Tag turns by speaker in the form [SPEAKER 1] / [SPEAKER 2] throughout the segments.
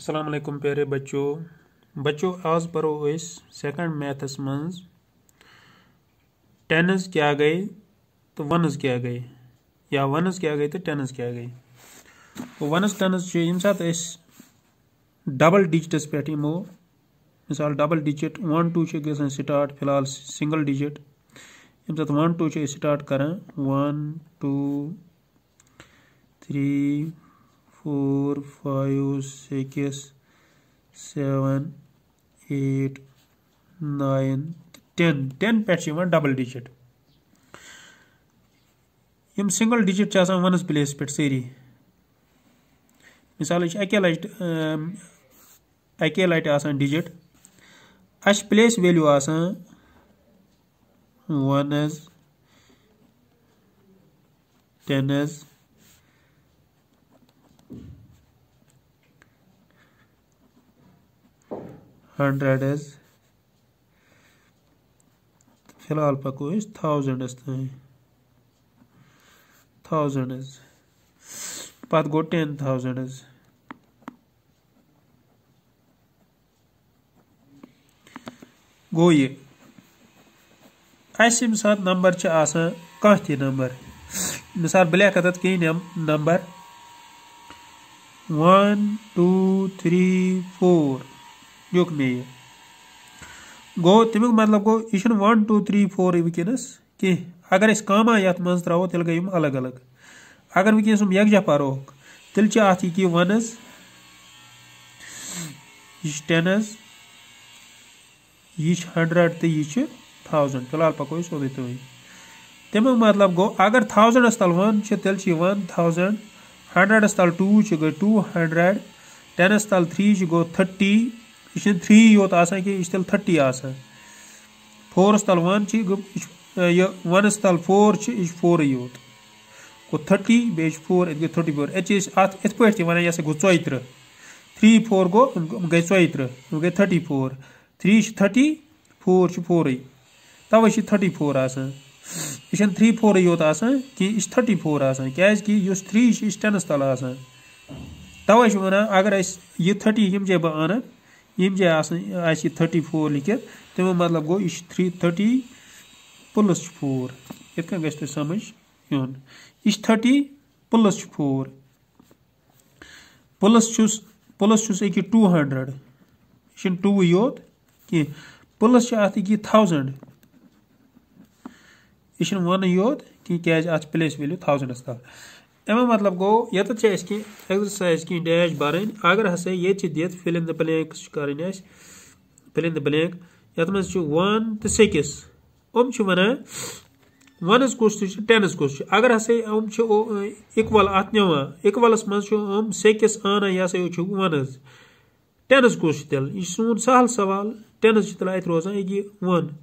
[SPEAKER 1] अस्सलाम वालेकुम प्यारे बच्चों बच्चों आज पढ़ो इस सेकंड मैथस मज टेनस क्या गए तो वनस क्या गए या वनस क्या गए तो टेनस क्या गए तो वनस टेनस ये सात डबल डिजिटस पे यमो मिसाल डबल डिजिट वन टू ग स्टार्ट फिलहाल सिंगल डिजिट ये सात वन टू स्टार्ट कर one two three four five six seven eight nine ten ten pets you want यम सिंगल डिजिट छ आसान वनस प्लेस पे सी मिसाल अके लट अक लट डिजिट अस प्लेस वैल्यू आसान वनस टेनस हंड्रेड एज फिलहाल पको इस थाउजेंड थाउजेंड एज पत टेन थाउजेंड एज गो ये अस साथ नंबर कह त नंबर मिसाल बल अत number one two three four युग में गो तमिक मतलब गो यह वन टू थ्री फोर वनस कह अगर कामा ये मज ते तेल गई अलग अलग अगर वनस हम यकजा पो तेल अत यह वनस यह यह हंड्रेड तो यह थाउजेंड फिलहाल पको सोद तुम तमिक मतलब गो अगर थाउजेंडस तल वन तेल वन थाउजेंड हंड्रेडस तल टू गई टू हंड्रेड टेनस तल थ्री गो थटी यह थ्री योत आल थटी आ फोरस तल वन वन तल फोर यह फोर योत गो थटी बे फोर ये गो फोर ये अत पे वन यह गो चौत्र थ्री फोर गो गई चौत्र गई थटी four three thirty four four तवे थटी फोर यह थ्री फोर योत कह फोर क्या थ्री टेनस तल तवे वन अगर यह थर्टी यम बह यम आज थर्टी फोर लिखित तमो मतलब गो यह थ्री थर्टी प्लस फोर इत ग समझ यून यह thirty plus four plus plus अकि टू हंड्रड यह टू योत कह प्लस अत थाउजेंड यह वन योत कह क्या अत प्लेस वैल्यू थाउजेंडस तक एवं मतलब गो ये एक्सरसाइज की डैश बारे अगर हस ये दिख फिल इन द ब्लैंक कर फिल इन द ब्लैंक ये मज वन तो सिक्स अम वन कस कुछ टेनस कुछ अगर हस इकवल अत ना इक्वलस मज सिक्स आना यह हसा वन टेनस कस तेल यह सोन सहल सवाल टेनस तेल अत रोजान यह वन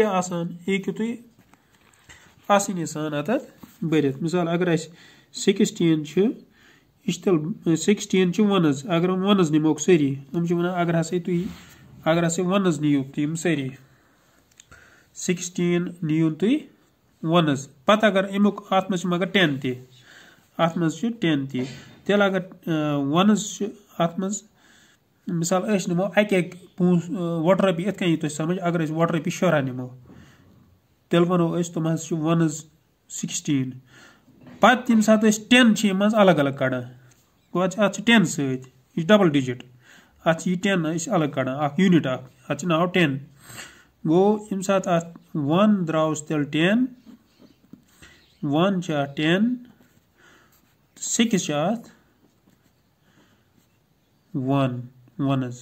[SPEAKER 1] यह आसान ये हूँ तुम आसानी सान अत भरत मिसाल अगर अच्छा سِکِسٹیٖن چھِ یہِ چھِ تیٚلہِ سِکِسٹیٖن چھِ وَنٕز اگر یِم وَنٕز نِمہوکھ سٲری یِم چھِ وَنان اگر ہَسا تُہۍ اگر ہَسا وَنٕز نِیوٗکھ تُہۍ یِم سٲری سِکِسٹیٖن نِیِو تُہۍ وَنٕز پَتہٕ اگر اَمیُک اَتھ منٛز چھِ مگر ٹٮ۪ن تہِ اَتھ منٛز چھِ ٹٮ۪ن تہِ تیٚلہِ اگر وَنٕز چھِ اَتھ منٛز مِثال أسۍ نِمو اَکہِ اَکہِ پونٛسہٕ وۄٹہٕ رۄپیہِ یِتھ کٔنۍ یی تۄہہِ سَمٕجھ اگر أسۍ وۄٹہٕ رۄپیہِ شُراہ نِمو تیٚلہِ وَنو أسۍ تِم حظ چھِ وَنٕز سِکِسٹیٖن پَتہٕ ییٚمہِ ساتہٕ أسۍ ٹٮ۪ن چھِ ییٚمہِ منٛز الگ الگ کَڑان گوٚو اَتھ چھِ اَتھ چھِ ٹٮ۪ن سۭتۍ یہِ چھِ ڈبل ڈِجِٹ اَتھ چھِ یہِ ٹٮ۪ن أسۍ الگ کَڑان اَکھ یوٗنِٹ اَکھ اَتھ چھِ ناو ٹٮ۪ن گوٚو ییٚمہِ ساتہٕ اَتھ وَن درٛاوُس تیٚلہِ ٹٮ۪ن وَن چھِ اَتھ ٹٮ۪ن سِکِس چھِ اَتھ وَن وَنٕز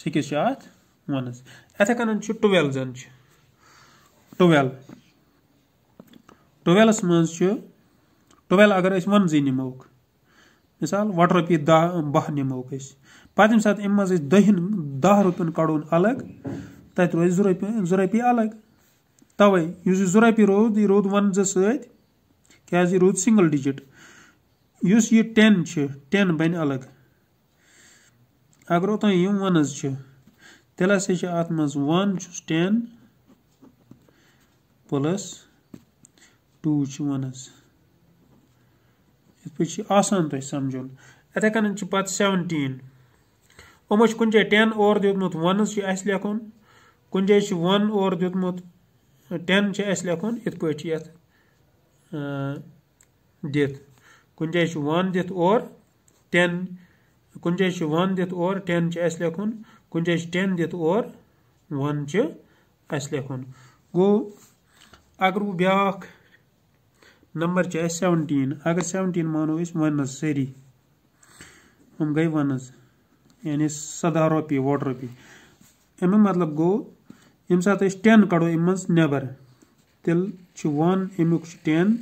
[SPEAKER 1] سِکِس چھِ اَتھ وَنٕز یِتھَے کٔنۍ چھُ ٹُوٮ۪ل زَن چھِ ٹُوٮ۪ل ٹُویلَس منٛز چھُ ٹُویل اگر أسۍ وَنزٕے نِموکھ مِثال وَٹہٕ رۄپیہِ دَہ بَہہ نِموکھ أسۍ پَتہٕ ییٚمہِ ساتہٕ اَمہِ منٛز أسۍ دٔہِن دَہ رۄپیَن کَڑون الگ تَتہِ روزِ زٕ رۄپیہِ زٕ رۄپیہِ الگ تَوَے یُس یہِ زٕ رۄپیہِ روٗد یہِ روٗد وَنزٕ سۭتۍ کیٛازِ یہِ روٗد سِنٛگٕل ڈِجِٹ یُس یہِ ٹٮ۪ن چھِ ٹٮ۪ن بَنہِ الگ اگر اوٚتانۍ یِم وَنٕز چھِ تیٚلہِ ہَسا چھِ اَتھ منٛز وَن چھُس ٹٮ۪ن پٕلَس ٹوٗ چھِ وَنان یِتھ پٲٹھۍ چھِ آسان تۄہہِ سَمجھُن یِتھَے کٔنۍ چھِ پَتہٕ سٮ۪وَنٹیٖن یِمو چھِ کُنہِ جایہِ ٹٮ۪ن اور دیُتمُت وَنٕز چھُ اَسہِ لیکھُن کُنہِ جایہِ چھُ وَن اور دیُتمُت ٹٮ۪ن چھُ اَسہِ لیکھُن یِتھ پٲٹھۍ چھِ یَتھ دِتھ کُنہِ جایہِ چھُ وَن دِتھ اور ٹٮ۪ن کُنہِ جایہِ چھُ وَن دِتھ اور ٹٮ۪ن چھُ اَسہِ لیکھُن کُنہِ جایہِ چھُ ٹٮ۪ن دِتھ اور وَن چھُ اَسہِ لیکھُن گوٚو اگر وۄنۍ بیٛاکھ नंबर सेवनटीन अगर सेवनटीन मानो वन सी हम गई वनस यानी सदह रोपी वोट रोपी अमि मतलब गो ये सात टेन कड़ो अम नबर तिल वन अमुक टेन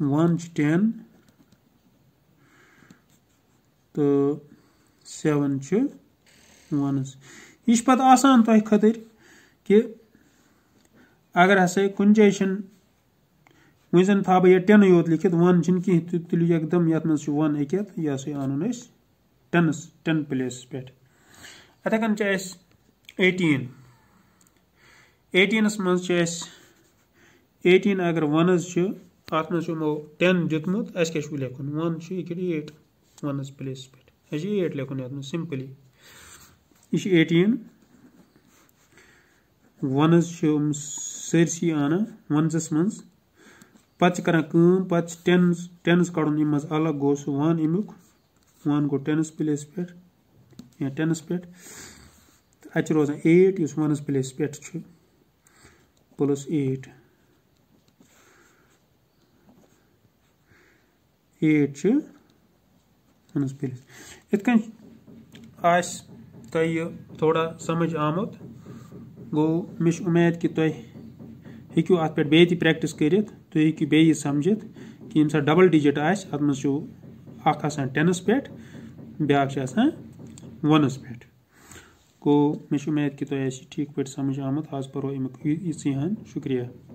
[SPEAKER 1] वन टेन तो सेवन वनस यह पे आसान तह तो कि अगर हसे कुंजे वन था बह टेन योत लिखित वन कह तुल एकदम ये मज वन अकित यह हसा अन टेनस टेन प्लेस पे इथे कन एटीनस मज अगर वन अत मो टेन दुतमुत अस क्या लिखुन वन एट वनज प्लेस पे अच्छे एट लिखुन ये सिंपली यह एटीन वनज सरस अनान वस मे करा कम पे टेनस टेनस कड़न अलग गो सह वन अमुक वन गो टस प्लेस पे या टेनस पे अच्छे रोजान एट इस वन प्लेस पे plus eight eight one place इत आई समझ आमुत गो मे उमेद कि तुम हेकु अत पे बे प्रैक्टिस कर समझ हेकु कि यम डबल डिजिट आत मज टेनस पे ब्या वनस पे गो मे उम्मीद कि तुम ठीक पे समझ आमुत आज पर्व अमुक इसी हन शुक्रिया